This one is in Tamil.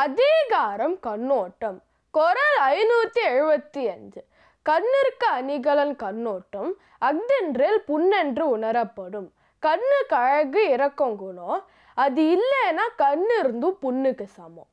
அதிகாரம் கண்ணோட்டம் குரல் ஐநூற்றி எழுபத்தி அஞ்சு கண்ணிற்கு அணிகலன் கண்ணோட்டம் அஃதென்றில் புண்ணென்று உணரப்படும் கண்ணு கழகு இறக்கும் குணம் அது இல்லைன்னா கண்ணு இருந்தும் புண்ணுக்கு சமம்